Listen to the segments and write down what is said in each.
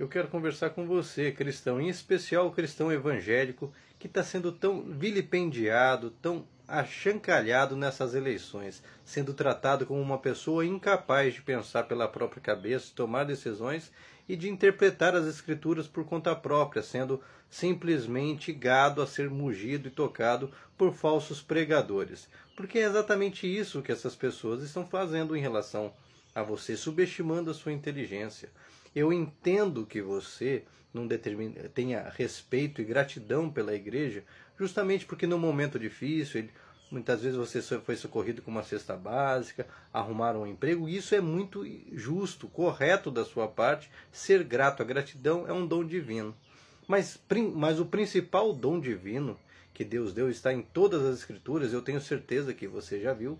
eu quero conversar com você, cristão, em especial o cristão evangélico, que está sendo tão vilipendiado, tão achancalhado nessas eleições, sendo tratado como uma pessoa incapaz de pensar pela própria cabeça, tomar decisões e de interpretar as escrituras por conta própria, sendo simplesmente gado a ser mugido e tocado por falsos pregadores. Porque é exatamente isso que essas pessoas estão fazendo em relação a você, subestimando a sua inteligência, eu entendo que você não determina, tenha respeito e gratidão pela igreja, justamente porque num momento difícil, ele, muitas vezes você foi socorrido com uma cesta básica, arrumaram um emprego, e isso é muito justo, correto da sua parte, ser grato. A gratidão é um dom divino. Mas, mas o principal dom divino que Deus deu está em todas as escrituras, eu tenho certeza que você já viu,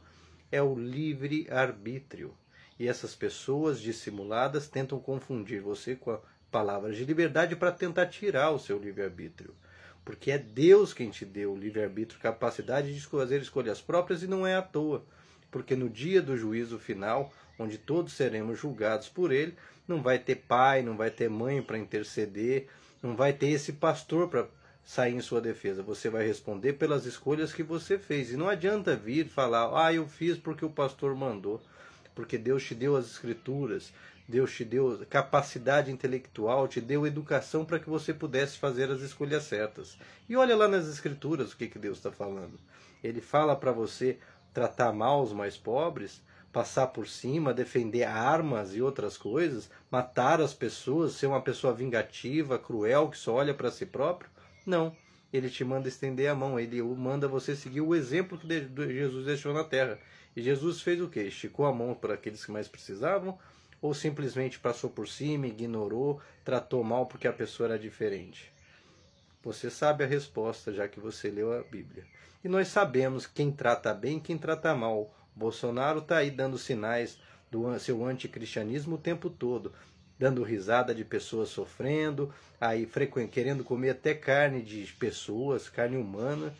é o livre arbítrio. E essas pessoas dissimuladas tentam confundir você com palavras de liberdade para tentar tirar o seu livre-arbítrio. Porque é Deus quem te deu o livre-arbítrio, capacidade de fazer escolhas próprias e não é à toa. Porque no dia do juízo final, onde todos seremos julgados por Ele, não vai ter pai, não vai ter mãe para interceder, não vai ter esse pastor para sair em sua defesa. Você vai responder pelas escolhas que você fez. E não adianta vir falar, ah, eu fiz porque o pastor mandou porque Deus te deu as escrituras, Deus te deu capacidade intelectual, te deu educação para que você pudesse fazer as escolhas certas. E olha lá nas escrituras o que, que Deus está falando. Ele fala para você tratar mal os mais pobres, passar por cima, defender armas e outras coisas, matar as pessoas, ser uma pessoa vingativa, cruel, que só olha para si próprio. Não ele te manda estender a mão, ele manda você seguir o exemplo que Jesus deixou na terra. E Jesus fez o que? Esticou a mão para aqueles que mais precisavam, ou simplesmente passou por cima, ignorou, tratou mal porque a pessoa era diferente? Você sabe a resposta, já que você leu a Bíblia. E nós sabemos quem trata bem e quem trata mal. Bolsonaro está aí dando sinais do seu anticristianismo o tempo todo dando risada de pessoas sofrendo, aí querendo comer até carne de pessoas, carne humana,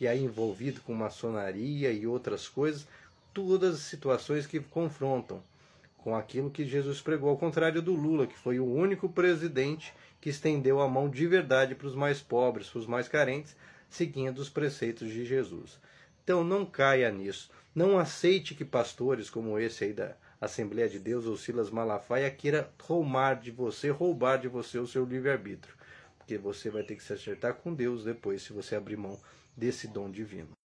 e aí envolvido com maçonaria e outras coisas, todas as situações que confrontam com aquilo que Jesus pregou, ao contrário do Lula, que foi o único presidente que estendeu a mão de verdade para os mais pobres, para os mais carentes, seguindo os preceitos de Jesus. Então não caia nisso. Não aceite que pastores como esse aí da, Assembleia de Deus ou Silas Malafaia queira roubar de você, roubar de você o seu livre-arbítrio. Porque você vai ter que se acertar com Deus depois se você abrir mão desse dom divino.